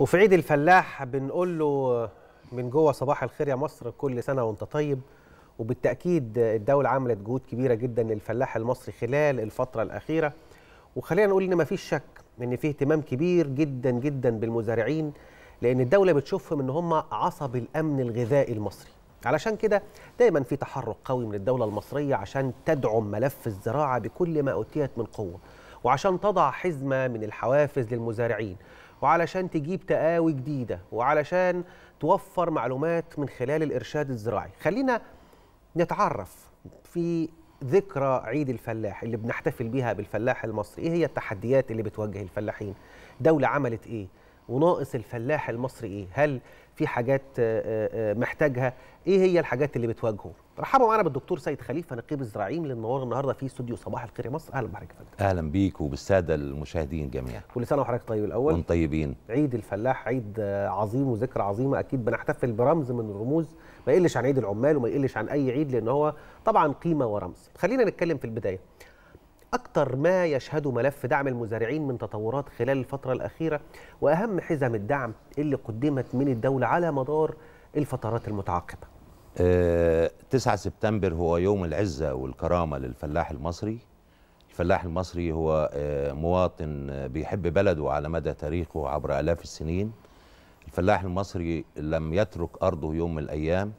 وفي عيد الفلاح بنقول له من جوه صباح الخير يا مصر كل سنه وانت طيب وبالتاكيد الدوله عملت جهود كبيره جدا للفلاح المصري خلال الفتره الاخيره وخلينا نقول ان مفيش شك ان في اهتمام كبير جدا جدا بالمزارعين لان الدوله بتشوفهم ان هم عصب الامن الغذائي المصري علشان كده دايما في تحرك قوي من الدوله المصريه عشان تدعم ملف الزراعه بكل ما اوتيت من قوه وعشان تضع حزمه من الحوافز للمزارعين وعلشان تجيب تقاوي جديده وعلشان توفر معلومات من خلال الارشاد الزراعي خلينا نتعرف في ذكرى عيد الفلاح اللي بنحتفل بيها بالفلاح المصري ايه هي التحديات اللي بتواجه الفلاحين دوله عملت ايه وناقص الفلاح المصري ايه هل في حاجات آه، آه، آه، محتاجها ايه هي الحاجات اللي بتواجهه رحبوا معانا بالدكتور سيد خليفه نقيب الزراعيم للنوار النهارده في استوديو صباح الخير يا مصر اهلا بحضرتك يا فندم اهلا بيك وبالساده المشاهدين جميعا كل سنه وحضرتك طيب الاول طيبين عيد الفلاح عيد عظيم وذكرى عظيمه اكيد بنحتفل برمز من الرموز ما يقلش عن عيد العمال وما يقلش عن اي عيد لان هو طبعا قيمه ورمز خلينا نتكلم في البدايه أكثر ما يشهده ملف دعم المزارعين من تطورات خلال الفترة الأخيرة وأهم حزم الدعم اللي قدمت من الدولة على مدار الفترات المتعاقبة 9 سبتمبر هو يوم العزة والكرامة للفلاح المصري الفلاح المصري هو آه، مواطن آه، بيحب بلده على مدى تاريخه عبر آلاف السنين الفلاح المصري لم يترك أرضه يوم من الأيام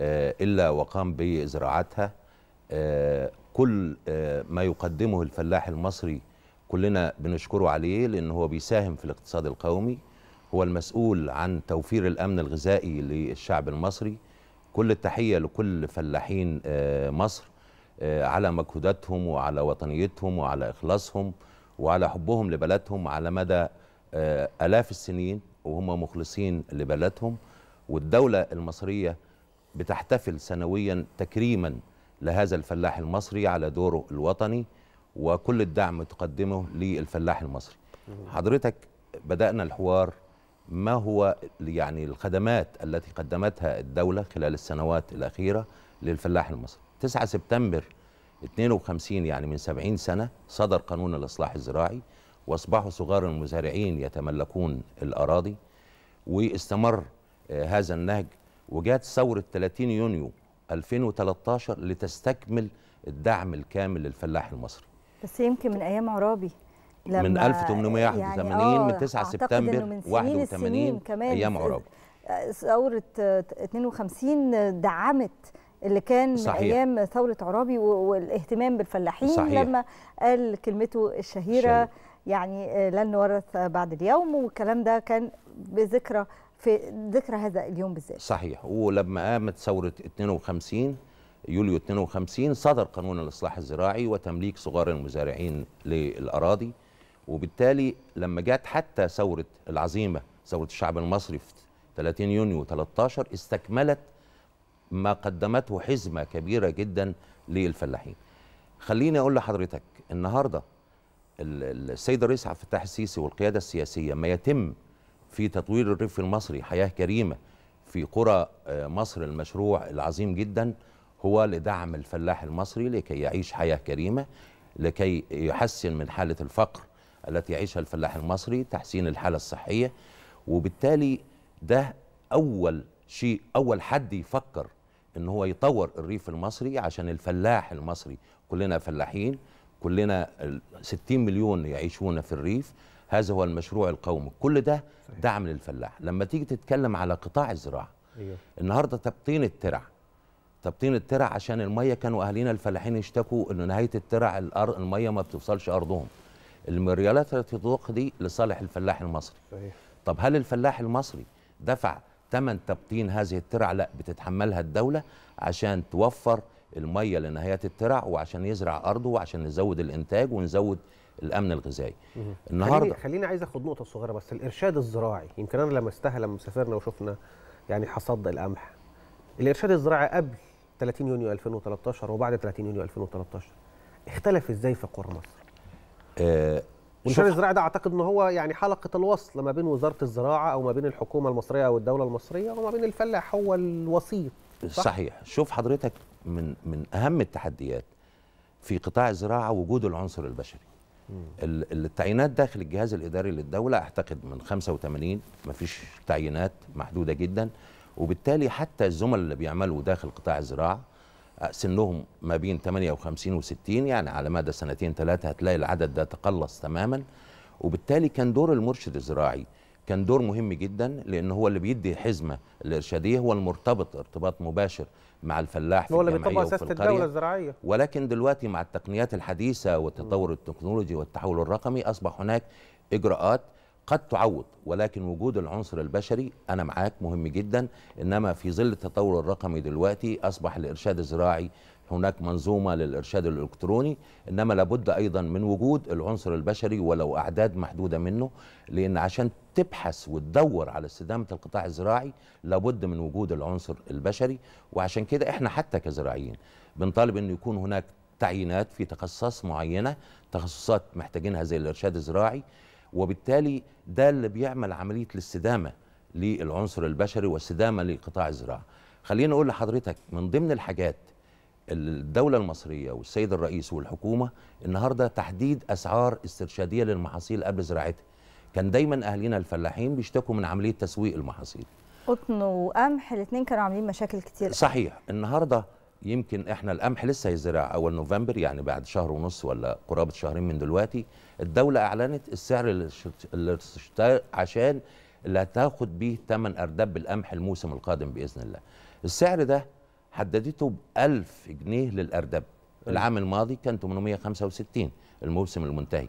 آه، إلا وقام بزراعتها كل ما يقدمه الفلاح المصري كلنا بنشكره عليه لأنه هو بيساهم في الاقتصاد القومي هو المسؤول عن توفير الأمن الغذائي للشعب المصري كل التحية لكل فلاحين آه، مصر آه، على مجهوداتهم وعلى وطنيتهم وعلى إخلاصهم وعلى حبهم لبلدهم على مدى آه، آلاف السنين وهم مخلصين لبلدهم والدولة المصرية بتحتفل سنويا تكريما لهذا الفلاح المصري على دوره الوطني وكل الدعم تقدمه للفلاح المصري حضرتك بدأنا الحوار ما هو يعني الخدمات التي قدمتها الدولة خلال السنوات الأخيرة للفلاح المصري 9 سبتمبر 52 يعني من 70 سنة صدر قانون الإصلاح الزراعي واصبحوا صغار المزارعين يتملكون الأراضي واستمر آه، هذا النهج وجات ثورة 30 يونيو 2013 لتستكمل الدعم الكامل للفلاح المصري بس يمكن من أيام عرابي من 1881 يعني آه، من 9 سبتمبر 81 ايام عرابة ثورة 52 دعمت اللي كان صحيح. ايام ثوره عرابي والاهتمام بالفلاحين صحيح. لما قال كلمته الشهيره شهر. يعني آه، لن نورث بعد اليوم والكلام ده كان بذكرى في ذكرى هذا اليوم بالذات صحيح ولما قامت ثوره 52 يوليو 52 صدر قانون الاصلاح الزراعي وتمليك صغار المزارعين للاراضي وبالتالي لما جت حتى ثورة العظيمة ثورة الشعب المصري في 30 يونيو 13 استكملت ما قدمته حزمة كبيرة جدا للفلاحين خليني أقول لحضرتك النهاردة السيد الرئيس عبد الفتاح السيسي والقيادة السياسية ما يتم في تطوير الريف المصري حياة كريمة في قرى آه، مصر المشروع العظيم جدا هو لدعم الفلاح المصري لكي يعيش حياة كريمة لكي يحسن من حالة الفقر التي يعيشها الفلاح المصري تحسين الحالة الصحية وبالتالي ده أول شيء أول حد يفكر ان هو يطور الريف المصري عشان الفلاح المصري كلنا فلاحين كلنا 60 مليون يعيشون في الريف هذا هو المشروع القومي كل ده دعم للفلاح لما تيجي تتكلم على قطاع الزراعه أيوه. النهارده تبطين الترع تبطين الترع عشان الميه كانوا اهالينا الفلاحين يشتكوا انه نهايه الترع الميه ما بتوصلش ارضهم المريالات التي تضخ دي لصالح الفلاح المصري صحيح. طب هل الفلاح المصري دفع ثمن تبطين هذه الترع لا بتتحملها الدولة عشان توفر المية لنهاية الترع وعشان يزرع أرضه وعشان نزود الإنتاج ونزود الامن الغذائي النهارده خليني, عايز اخد نقطه صغيره بس الارشاد الزراعي يمكن انا لمستها لما سافرنا وشفنا يعني حصد القمح الارشاد الزراعي قبل 30 يونيو 2013 وبعد 30 يونيو 2013 اختلف ازاي في قرى مصر آه، وزاره الزراعه ده اعتقد ان هو يعني حلقه الوصل ما بين وزاره الزراعه او ما بين الحكومه المصريه او الدوله المصريه وما بين الفلاح هو الوسيط صح؟ صحيح شوف حضرتك من من اهم التحديات في قطاع الزراعه وجود العنصر البشري التعيينات داخل الجهاز الاداري للدوله اعتقد من 85 ما فيش تعيينات محدوده جدا وبالتالي حتى الزملاء اللي بيعملوا داخل قطاع الزراعه آه، سنهم ما بين 58 و60 يعني على مدى سنتين ثلاثة هتلاقي العدد ده تقلص تماما وبالتالي كان دور المرشد الزراعي كان دور مهم جدا لان هو اللي بيدي الحزمه الارشاديه هو المرتبط ارتباط مباشر مع الفلاح في هو اللي بيطبق اساسه الدوله الزراعيه ولكن دلوقتي مع التقنيات الحديثه والتطور التكنولوجي والتحول الرقمي اصبح هناك اجراءات قد تعوض ولكن وجود العنصر البشري انا معاك مهم جدا انما في ظل التطور الرقمي دلوقتي اصبح الارشاد الزراعي هناك منظومه للارشاد الالكتروني انما لابد ايضا من وجود العنصر البشري ولو اعداد محدوده منه لان عشان تبحث وتدور على استدامه القطاع الزراعي لابد من وجود العنصر البشري وعشان كده احنا حتى كزراعيين بنطالب ان يكون هناك تعيينات في تخصصات معينه تخصصات محتاجينها زي الارشاد الزراعي وبالتالي ده اللي بيعمل عمليه الاستدامه للعنصر البشري واستدامه لقطاع الزراعه خلينا اقول لحضرتك من ضمن الحاجات الدولة المصرية والسيد الرئيس والحكومة النهاردة تحديد أسعار استرشادية للمحاصيل قبل زراعتها كان دايما أهلنا الفلاحين بيشتكوا من عملية تسويق المحاصيل قطن وقمح الاثنين كانوا عاملين مشاكل كتير صحيح النهاردة يمكن احنا القمح لسه هيزرع اول نوفمبر يعني بعد شهر ونص ولا قرابه شهرين من دلوقتي الدوله اعلنت السعر اللي عشان اللي هتاخد بيه ثمن ارداب القمح الموسم القادم باذن الله السعر ده حددته ب 1000 جنيه للاردب العام الماضي كان 865 الموسم المنتهي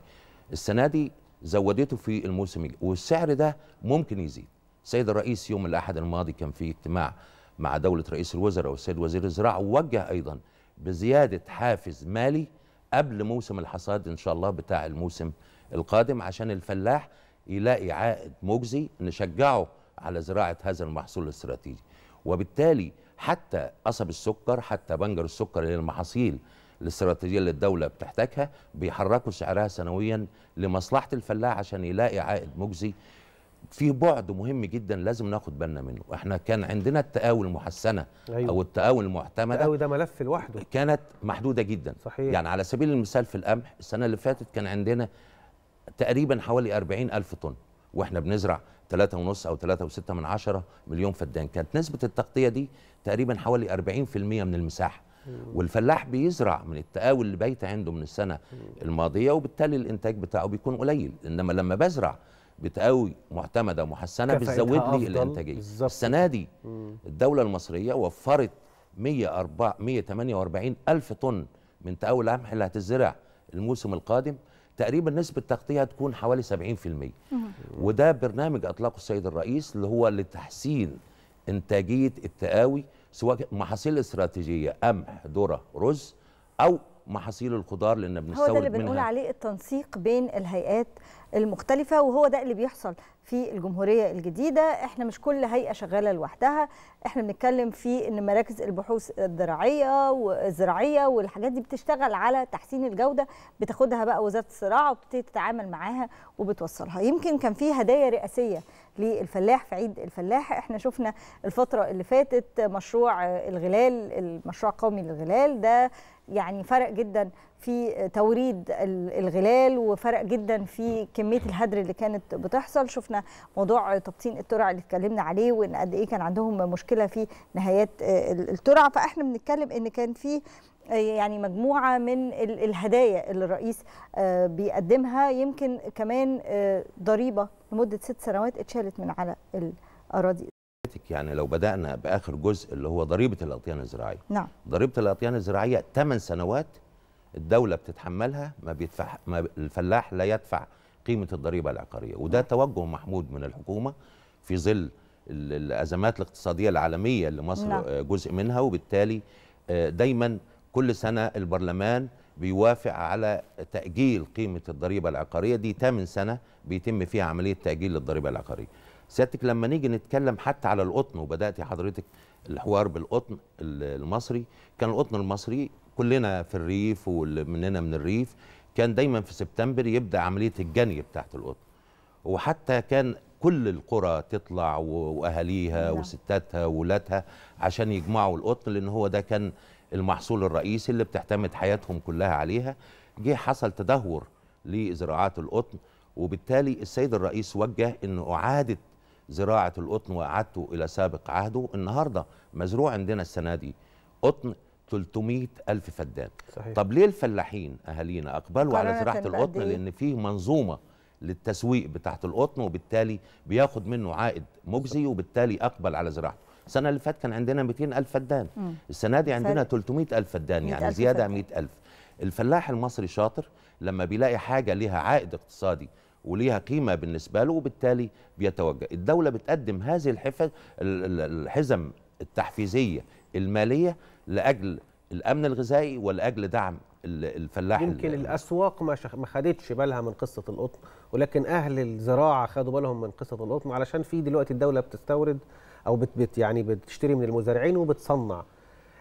السنه دي زودته في الموسم والسعر ده ممكن يزيد السيد الرئيس يوم الاحد الماضي كان في اجتماع مع دولة رئيس الوزراء والسيد وزير الزراعة ووجه أيضا بزيادة حافز مالي قبل موسم الحصاد إن شاء الله بتاع الموسم القادم عشان الفلاح يلاقي عائد مجزي نشجعه على زراعة هذا المحصول الاستراتيجي وبالتالي حتى قصب السكر حتى بنجر السكر اللي المحاصيل الاستراتيجيه اللي الدوله بتحتاجها بيحركوا سعرها سنويا لمصلحه الفلاح عشان يلاقي عائد مجزي في بعد مهم جدا لازم ناخد بالنا منه احنا كان عندنا التقاوي المحسنه أيوة. او التقاوي المعتمده التقاوي ده ملف لوحده كانت محدوده جدا صحيح. يعني على سبيل المثال في القمح السنه اللي فاتت كان عندنا تقريبا حوالي 40 ألف طن واحنا بنزرع 3.5 او 3.6 من عشرة مليون فدان كانت نسبه التغطيه دي تقريبا حوالي 40% من المساحه والفلاح بيزرع من التقاوي اللي بايته عنده من السنه الماضيه وبالتالي الانتاج بتاعه بيكون قليل انما لما بزرع بتقوي معتمده محسنه بتزود لي الانتاجيه بالزبط. السنه دي الدوله المصريه وفرت 104 148 الف طن من تقوي القمح اللي هتزرع الموسم القادم تقريبا نسبه التغطيه هتكون حوالي 70% وده برنامج اطلاقه السيد الرئيس اللي هو لتحسين انتاجيه التقاوي سواء محاصيل استراتيجيه قمح ذره رز او محاصيل الخضار لان بنستورد منها هو ده اللي بنقول عليه التنسيق بين الهيئات المختلفة وهو ده اللي بيحصل في الجمهورية الجديدة احنا مش كل هيئة شغالة لوحدها احنا بنتكلم في ان مراكز البحوث الزراعية والزراعية والحاجات دي بتشتغل على تحسين الجودة بتاخدها بقى وزارة الزراعة وبتبتدي تتعامل معاها وبتوصلها يمكن كان في هدايا رئاسية للفلاح في عيد الفلاح احنا شفنا الفترة اللي فاتت مشروع الغلال المشروع القومي للغلال ده يعني فرق جدا في توريد الغلال وفرق جدا في كميه الهدر اللي كانت بتحصل شفنا موضوع تبطين الترع اللي اتكلمنا عليه وان قد ايه كان عندهم مشكله في نهايات آه، الترع فاحنا بنتكلم ان كان في آه، يعني مجموعة من الهدايا اللي الرئيس آه، بيقدمها يمكن كمان ضريبة لمدة ست سنوات اتشالت من على الأراضي حضرتك يعني لو بدأنا بآخر جزء اللي هو ضريبة الأطيان الزراعية نعم ضريبة الأطيان الزراعية 8 سنوات الدولة بتتحملها ما بيدفع ما الفلاح لا يدفع قيمة الضريبة العقارية وده نعم. توجه محمود من الحكومة في ظل الأزمات الاقتصادية العالمية اللي مصر نعم. آه، جزء منها وبالتالي آه، دايما كل سنة البرلمان بيوافق على تأجيل قيمة الضريبة العقارية دي 8 سنة بيتم فيها عملية تأجيل الضريبة العقارية سيادتك لما نيجي نتكلم حتى على القطن وبداتي حضرتك الحوار بالقطن المصري كان القطن المصري كلنا في الريف ومننا من الريف كان دايما في سبتمبر يبدا عمليه الجني بتاعت القطن وحتى كان كل القرى تطلع واهاليها نعم. وستاتها وولادها عشان يجمعوا القطن لان هو ده كان المحصول الرئيسي اللي بتعتمد حياتهم كلها عليها جه حصل تدهور لزراعات القطن وبالتالي السيد الرئيس وجه انه اعاده زراعه القطن واعادته الى سابق عهده النهارده مزروع عندنا السنه دي قطن 300 ألف فدان صحيح. طب ليه الفلاحين أهالينا أقبلوا على زراعة القطن إيه؟ لأن فيه منظومة للتسويق بتاعت القطن وبالتالي بياخد منه عائد مجزي وبالتالي أقبل على زراعته السنة اللي فاتت كان عندنا 200 ألف فدان مم. السنة دي عندنا 300 ألف فدان يعني زيادة 100 ألف الفلاح المصري شاطر لما بيلاقي حاجة لها عائد اقتصادي وليها قيمه بالنسبه له وبالتالي بيتوجه الدوله بتقدم هذه الحفظ الحزم التحفيزيه الماليه لاجل الامن الغذائي ولاجل دعم الفلاح يمكن الاسواق ما شخ... ما خدتش بالها من قصه القطن ولكن اهل الزراعه خدوا بالهم من قصه القطن علشان في دلوقتي الدوله بتستورد او بت... بت يعني بتشتري من المزارعين وبتصنع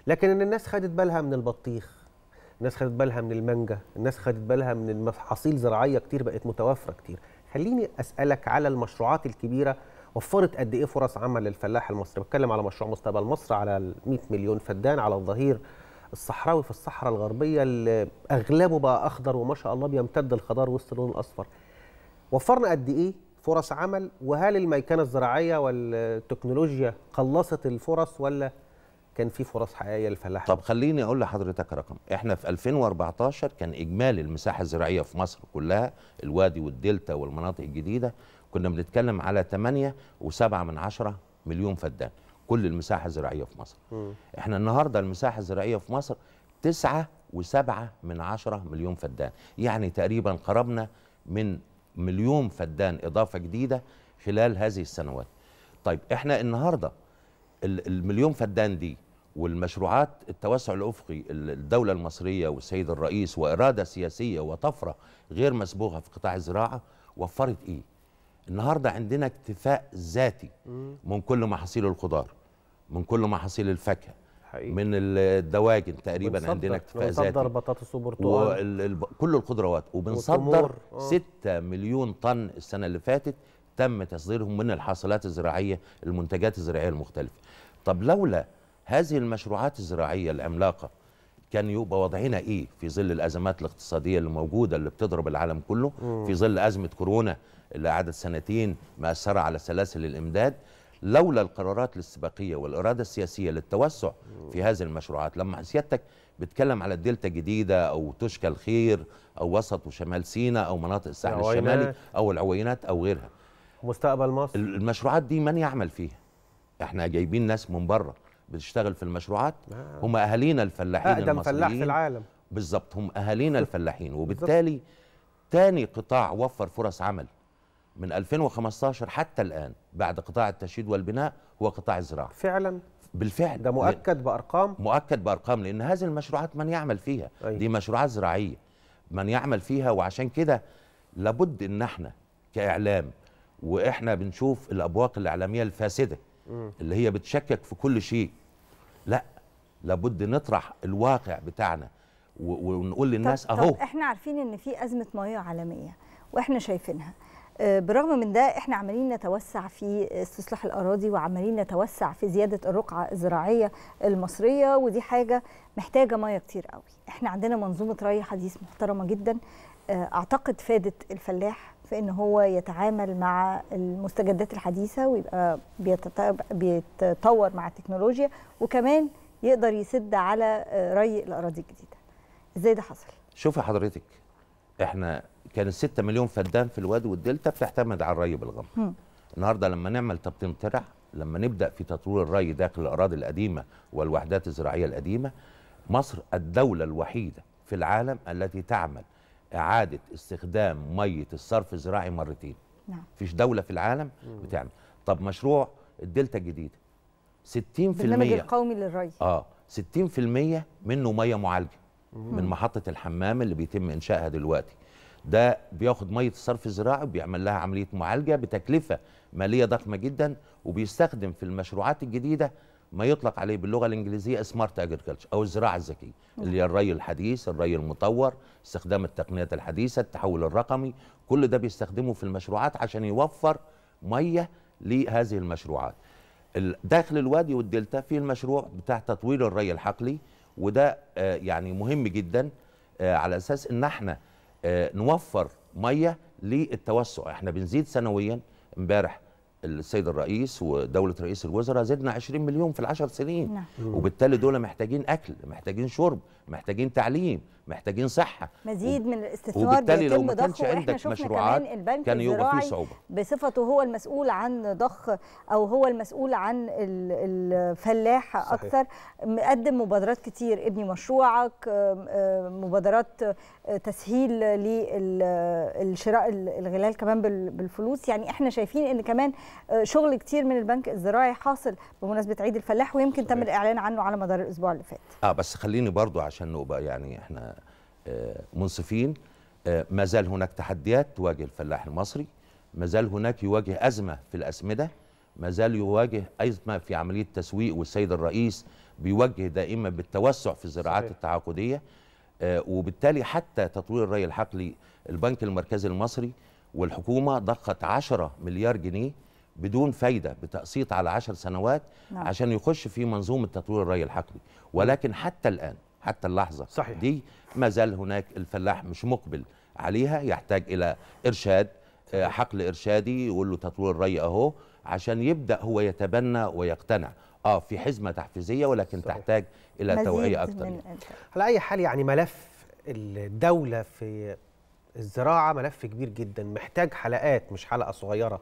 لكن ان الناس خدت بالها من البطيخ الناس خدت بالها من المانجا الناس خدت بالها من المحاصيل زراعيه كتير بقت متوافره كتير خليني اسالك على المشروعات الكبيره وفرت قد ايه فرص عمل للفلاح المصري بتكلم على مشروع مستقبل مصر على 100 مليون فدان على الظهير الصحراوي في الصحراء الغربيه اللي اغلبه بقى اخضر وما شاء الله بيمتد الخضار وسط اللون الاصفر وفرنا قد ايه فرص عمل وهل الميكنه الزراعيه والتكنولوجيا قلصت الفرص ولا كان في فرص حقيقيه للفلاحه طب خليني اقول لحضرتك رقم احنا في 2014 كان اجمالي المساحه الزراعيه في مصر كلها الوادي والدلتا والمناطق الجديده كنا بنتكلم على 8.7 من 10 مليون فدان كل المساحه الزراعيه في مصر م. احنا النهارده المساحه الزراعيه في مصر 9.7 من 10 مليون فدان يعني تقريبا قربنا من مليون فدان اضافه جديده خلال هذه السنوات طيب احنا النهارده المليون فدان دي والمشروعات التوسع الأفقي الدولة المصرية والسيد الرئيس وإرادة سياسية وطفرة غير مسبوغه في قطاع الزراعة وفرت إيه؟ النهاردة عندنا اكتفاء ذاتي من كل محاصيل الخضار من كل محاصيل الفاكهة حقيقي. من الدواجن تقريبا بنصدر. عندنا اكتفاء ذاتي بنصدر بطاطس وبرتقال كل الخضروات وبنصدر 6 آه. مليون طن السنة اللي فاتت تم تصديرهم من الحاصلات الزراعية المنتجات الزراعية المختلفة طب لولا هذه المشروعات الزراعيه العملاقه كان يبقى وضعنا ايه في ظل الازمات الاقتصاديه اللي موجوده اللي بتضرب العالم كله في ظل ازمه كورونا اللي قعدت سنتين مأثره على سلاسل الامداد لولا القرارات الاستباقيه والاراده السياسيه للتوسع في هذه المشروعات لما سيادتك بتكلم على الدلتا الجديده او توشكا الخير او وسط وشمال سيناء او مناطق الساحل الشمالي او العوينات او غيرها مستقبل مصر المشروعات دي من يعمل فيها احنا جايبين ناس من بره بتشتغل في المشروعات نعم. هم اهالينا الفلاحين أقدم فلاح في العالم بالظبط هم اهالينا الفلاحين وبالتالي تاني قطاع وفر فرص عمل من 2015 حتى الان بعد قطاع التشييد والبناء هو قطاع الزراعه فعلا بالفعل ده مؤكد بارقام مؤكد بارقام لان هذه المشروعات من يعمل فيها أيه. دي مشروعات زراعيه من يعمل فيها وعشان كده لابد ان احنا كاعلام واحنا بنشوف الابواق الاعلاميه الفاسده اللي هي بتشكك في كل شيء لا لابد نطرح الواقع بتاعنا ونقول للناس طب اهو طب احنا عارفين ان في ازمه ميه عالميه واحنا شايفينها آه، برغم من ده احنا عمالين نتوسع في استصلاح الاراضي وعمالين نتوسع في زياده الرقعه الزراعيه المصريه ودي حاجه محتاجه ميه كتير قوي احنا عندنا منظومه ري حديث محترمه جدا آه، اعتقد فادت الفلاح في ان هو يتعامل مع المستجدات الحديثه ويبقى بيتطور مع التكنولوجيا وكمان يقدر يسد على ري الاراضي الجديده ازاي ده حصل شوفي حضرتك احنا كان 6 مليون فدان في الوادي والدلتا بتعتمد على الري بالغمر النهارده لما نعمل تبطين ترع لما نبدا في تطوير الري داخل الاراضي القديمه والوحدات الزراعيه القديمه مصر الدوله الوحيده في العالم التي تعمل اعاده استخدام ميه الصرف الزراعي مرتين نعم مفيش دوله في العالم بتعمل طب مشروع الدلتا الجديده 60% البرنامج القومي للري اه 60% منه ميه معالجه مم. من محطه الحمام اللي بيتم انشائها دلوقتي ده بياخد ميه الصرف الزراعي وبيعمل لها عمليه معالجه بتكلفه ماليه ضخمه جدا وبيستخدم في المشروعات الجديده ما يطلق عليه باللغه الانجليزيه سمارت اجريكلتشر او الزراعه الذكيه اللي هي نعم. الري الحديث، الري المطور، استخدام التقنيات الحديثه، التحول الرقمي، كل ده بيستخدمه في المشروعات عشان يوفر ميه لهذه المشروعات. داخل الوادي والدلتا في المشروع بتاع تطوير الري الحقلي وده آه، يعني مهم جدا آه، على اساس ان احنا آه، نوفر ميه للتوسع، احنا بنزيد سنويا امبارح السيد الرئيس ودوله رئيس الوزراء زدنا 20 مليون في العشر سنين نعم. وبالتالي دول محتاجين اكل محتاجين شرب محتاجين تعليم محتاجين صحه مزيد من الاستثمار وبالتالي لو ما كانش عندك مشروعات كان يبقى في صعوبه بصفته هو المسؤول عن ضخ او هو المسؤول عن الفلاح اكثر مقدم مبادرات كتير ابني مشروعك مبادرات آه، تسهيل للشراء الغلال كمان بالفلوس يعني احنا شايفين ان كمان آه، شغل كتير من البنك الزراعي حاصل بمناسبه عيد الفلاح ويمكن تم الاعلان عنه على مدار الاسبوع اللي فات اه بس خليني برضو عشان نبقى يعني احنا آه، منصفين آه، ما زال هناك تحديات تواجه الفلاح المصري ما زال هناك يواجه ازمه في الاسمده ما زال يواجه ازمه في عمليه التسويق والسيد الرئيس بيوجه دائما بالتوسع في الزراعات التعاقديه وبالتالي حتى تطوير الري الحقلي البنك المركزي المصري والحكومه ضخت 10 مليار جنيه بدون فايده بتقسيط على 10 سنوات نعم. عشان يخش في منظومه تطوير الري الحقلي ولكن حتى الان حتى اللحظه صحيح. دي ما زال هناك الفلاح مش مقبل عليها يحتاج الى ارشاد آه، حقل ارشادي يقول له تطوير الري اهو عشان يبدا هو يتبنى ويقتنع اه في حزمه تحفيزيه ولكن صحيح. تحتاج الى توعيه أكثر يعني. على اي حال يعني ملف الدوله في الزراعه ملف كبير جدا محتاج حلقات مش حلقه صغيره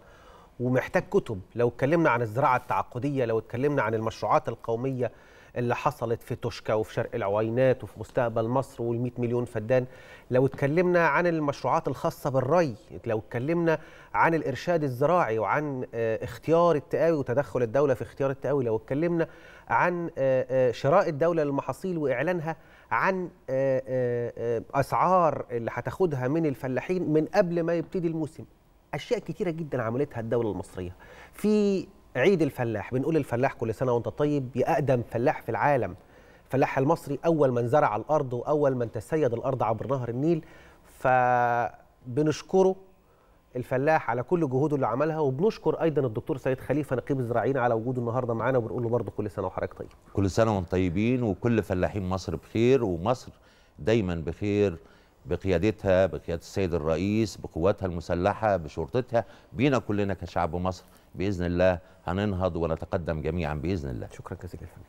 ومحتاج كتب لو اتكلمنا عن الزراعه التعاقديه لو اتكلمنا عن المشروعات القوميه اللي حصلت في توشكا وفي شرق العوينات وفي مستقبل مصر وال100 مليون فدان لو اتكلمنا عن المشروعات الخاصه بالري لو اتكلمنا عن الارشاد الزراعي وعن آه، اختيار التقاوي وتدخل الدوله في اختيار التقاوي لو اتكلمنا عن آه، آه، شراء الدوله للمحاصيل واعلانها عن اسعار اللي هتاخدها من الفلاحين من قبل ما يبتدي الموسم اشياء كتيره جدا عملتها الدوله المصريه في عيد الفلاح بنقول الفلاح كل سنه وانت طيب يا اقدم فلاح في العالم الفلاح المصري اول من زرع الارض واول من تسيد الارض عبر نهر النيل فبنشكره الفلاح على كل جهوده اللي عملها وبنشكر ايضا الدكتور سيد خليفه نقيب الزراعيين على وجوده النهارده معانا وبنقول له برضه كل سنه وحضرتك طيب. كل سنه وانتم طيبين وكل فلاحين مصر بخير ومصر دايما بخير بقيادتها بقيادة السيد الرئيس بقواتها المسلحة بشرطتها بينا كلنا كشعب مصر بإذن الله هننهض ونتقدم جميعا بإذن الله شكرا جزيلا